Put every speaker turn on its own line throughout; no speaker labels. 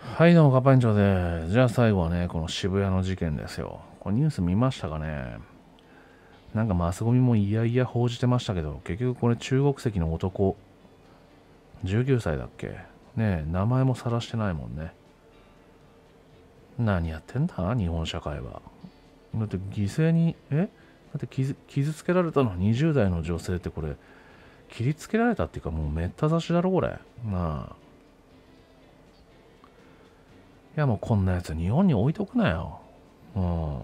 はいどうも、かぱんちょです。じゃあ最後はね、この渋谷の事件ですよ。これニュース見ましたかねなんかマスゴミもいやいや報じてましたけど、結局これ中国籍の男、19歳だっけねえ、名前も晒してないもんね。何やってんだ日本社会は。だって犠牲に、えだって傷つけられたのは20代の女性ってこれ、切りつけられたっていうかもうめった刺しだろこれなあいやもうこんなやつ日本に置いとくなようん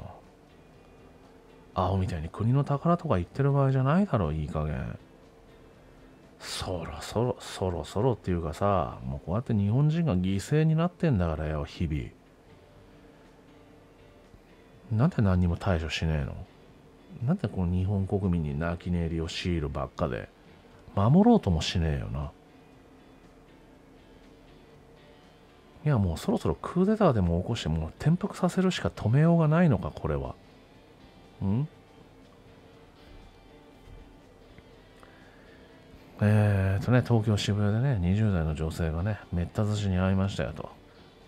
青みたいに国の宝とか言ってる場合じゃないだろいい加減そろそろそろそろっていうかさもうこうやって日本人が犠牲になってんだからよ日々なんで何にも対処しねえのなんでこの日本国民に泣き寝入りを強いるばっかで守ろうともしねえよないやもうそろそろクーデターでも起こしてもう転覆させるしか止めようがないのかこれはうんえーとね、東京渋谷でね、20代の女性がね、めった寿司に会いましたよと。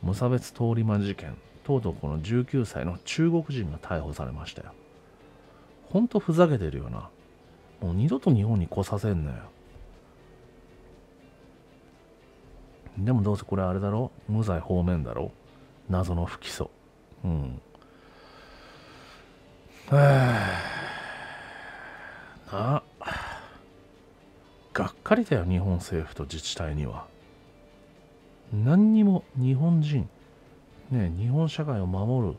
無差別通り魔事件。とうとうこの19歳の中国人が逮捕されましたよ。ほんとふざけてるよな。もう二度と日本に来させんなよでもどうせこれあれだろ無罪方面だろ謎の不起訴うん なあがっかりだよ日本政府と自治体には何にも日本人ね日本社会を守る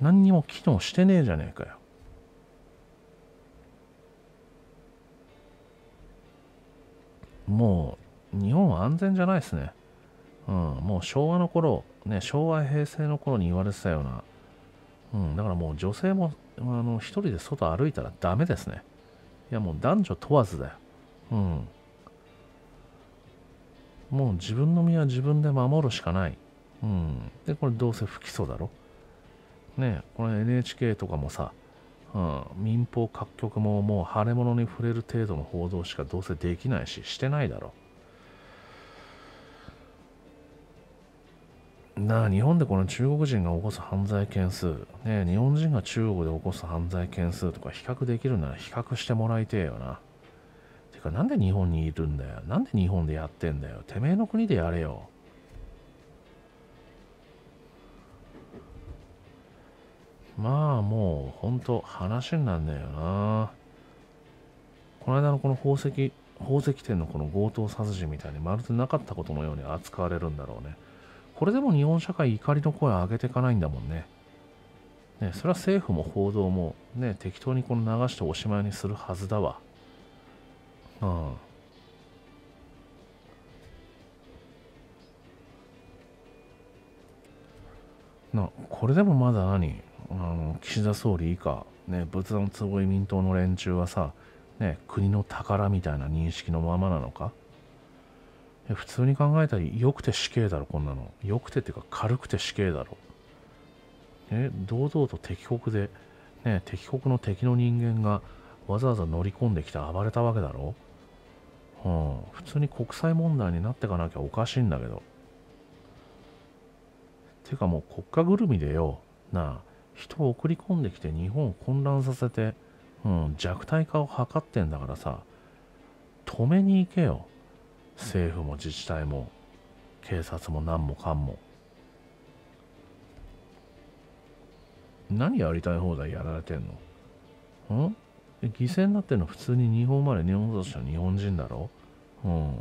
何にも機能してねえじゃねえかよもう日本は安全じゃないですね。うん、もう昭和の頃、ね、昭和平成の頃に言われてたような、うん、だからもう女性もあの一人で外歩いたらダメですね。いやもう男女問わずだよ。うん。もう自分の身は自分で守るしかない。うん。で、これどうせ不起訴だろ。ねこれ NHK とかもさ、うん、民放各局ももう腫れ物に触れる程度の報道しかどうせできないししてないだろうなあ日本でこの中国人が起こす犯罪件数、ね、日本人が中国で起こす犯罪件数とか比較できるなら比較してもらいてえよなてかなんで日本にいるんだよなんで日本でやってんだよてめえの国でやれよまあもう本当話になんねえよなこの間のこの宝石宝石店のこの強盗殺人みたいにまるでなかったことのように扱われるんだろうねこれでも日本社会怒りの声を上げていかないんだもんねねそれは政府も報道もね適当にこの流しておしまいにするはずだわうんなこれでもまだ何あの岸田総理以下、ね、仏壇つぼい民党の連中はさ、ね、国の宝みたいな認識のままなのか普通に考えたらよくて死刑だろこんなのよくてっていうか軽くて死刑だろえ堂々と敵国で、ね、敵国の敵の人間がわざわざ乗り込んできて暴れたわけだろ、うん、普通に国際問題になってかなきゃおかしいんだけどてかもう国家ぐるみでよなあ人を送り込んできて日本を混乱させて、うん、弱体化を図ってんだからさ止めに行けよ政府も自治体も警察も何もかんも何やりたい放題やられてんのん犠牲になってんの普通に日本生まれ日本の日本人だろうん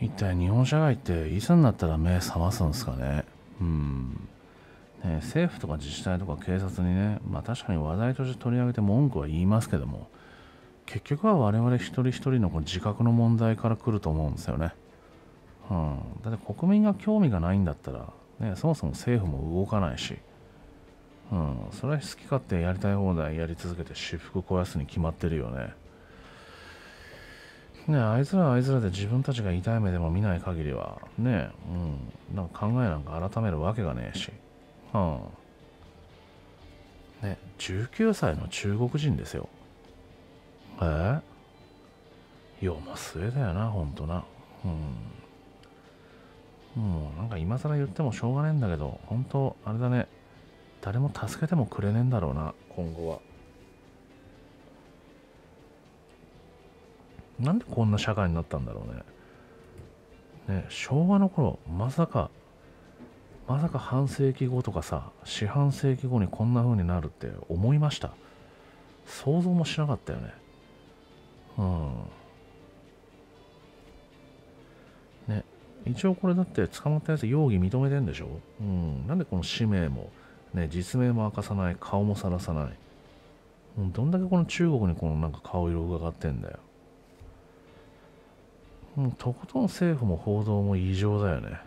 一体日本社会っていつになったら目覚ますんですかねうんね政府とか自治体とか警察にねまあ確かに話題として取り上げて文句は言いますけども結局は我々一人一人のこ自覚の問題から来ると思うんですよね、うん、だって国民が興味がないんだったら、ね、そもそも政府も動かないし、うん、それは好き勝手やりたい放題やり続けて私腹肥やすに決まってるよねねあいつらあいつらで自分たちが痛い目でも見ない限りはねうん、なんか考えなんか改めるわけがねえし、はあね、19歳の中国人ですよえー、世も末だよなほんとなうんもうなんか今更言ってもしょうがねえんだけど本当あれだね誰も助けてもくれねえんだろうな今後は。なんでこんな社会になったんだろうね。ね昭和の頃、まさか、まさか半世紀後とかさ、四半世紀後にこんな風になるって思いました。想像もしなかったよね。うん。ね、一応これだって捕まったやつ容疑認めてんでしょうん。なんでこの氏名も、ね、実名も明かさない、顔もさらさない。どんだけこの中国にこのなんか顔色伺ってんだよ。もうとことん政府も報道も異常だよね。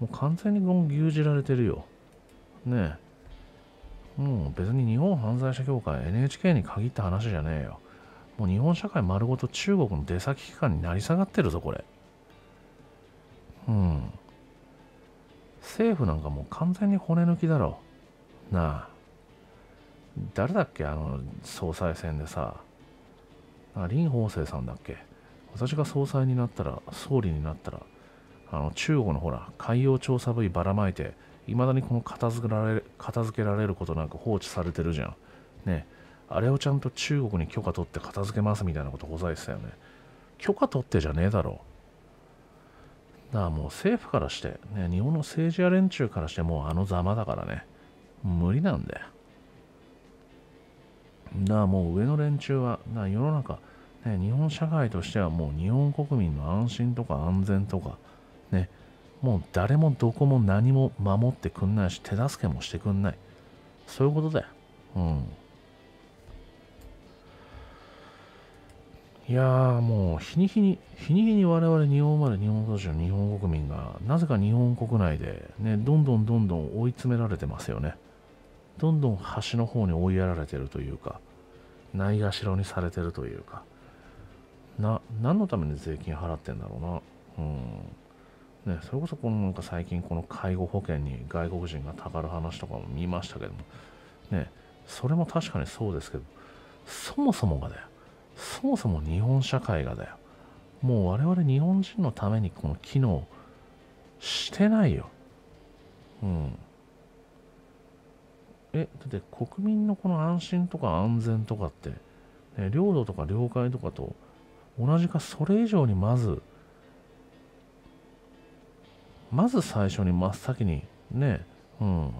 もう完全に牛耳られてるよ。ねえ。もう別に日本犯罪者協会 NHK に限った話じゃねえよ。もう日本社会丸ごと中国の出先機関になり下がってるぞ、これ。うん。政府なんかもう完全に骨抜きだろ。なあ。誰だっけあの、総裁選でさ。あ、林法政さんだっけ私が総裁になったら、総理になったら、あの中国のほら、海洋調査部位ばらまいて、いまだにこの片付けられる片付けられることなく放置されてるじゃん。ね、あれをちゃんと中国に許可取って片付けますみたいなことございますよね。許可取ってじゃねえだろう。だからもう政府からして、ね、日本の政治や連中からしてもうあのざまだからね、無理なんだよ。だからもう上の連中は、な世の中、ね、日本社会としてはもう日本国民の安心とか安全とか、ね、もう誰もどこも何も守ってくんないし手助けもしてくんないそういうことだようんいやーもう日に日に日に日に我々日本生まれ日本当時の日本国民がなぜか日本国内で、ね、どんどんどんどん追い詰められてますよねどんどん端の方に追いやられてるというかないがしろにされてるというかな、何のために税金払ってんだろうな。うん。ね、それこそこのなんか最近この介護保険に外国人がたかる話とかも見ましたけども、ね、それも確かにそうですけど、そもそもがだよ。そもそも日本社会がだよ。もう我々日本人のためにこの機能してないよ。うん。え、だって国民のこの安心とか安全とかって、ね、領土とか領海とかと同じかそれ以上にまずまず最初に真っ先にねうん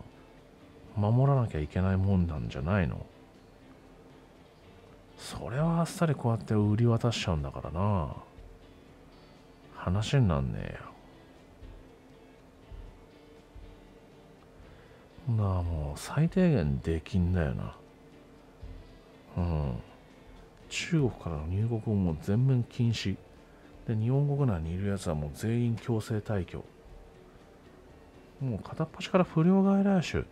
守らなきゃいけないもんなんじゃないのそれはあっさりこうやって売り渡しちゃうんだからな話になんねえよなあもう最低限できんだよなうん中国からの入国も全面禁止で日本国内にいるやつはもう全員強制退去もう片っ端から不良外来種、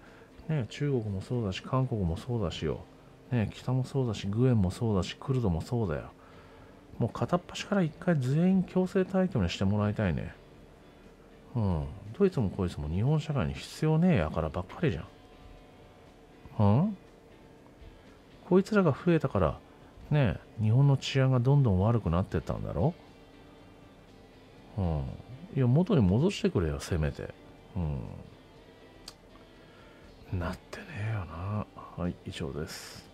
ね、中国もそうだし韓国もそうだしよ、ね、北もそうだしグエンもそうだしクルドもそうだよもう片っ端から一回全員強制退去にしてもらいたいねうんドイツもこいつも日本社会に必要ねえやからばっかりじゃんうんこいつらが増えたからね日本の治安がどんどん悪くなってったんだろうん。いや、元に戻してくれよ、せめて。うん。なってねえよな。はい、以上です。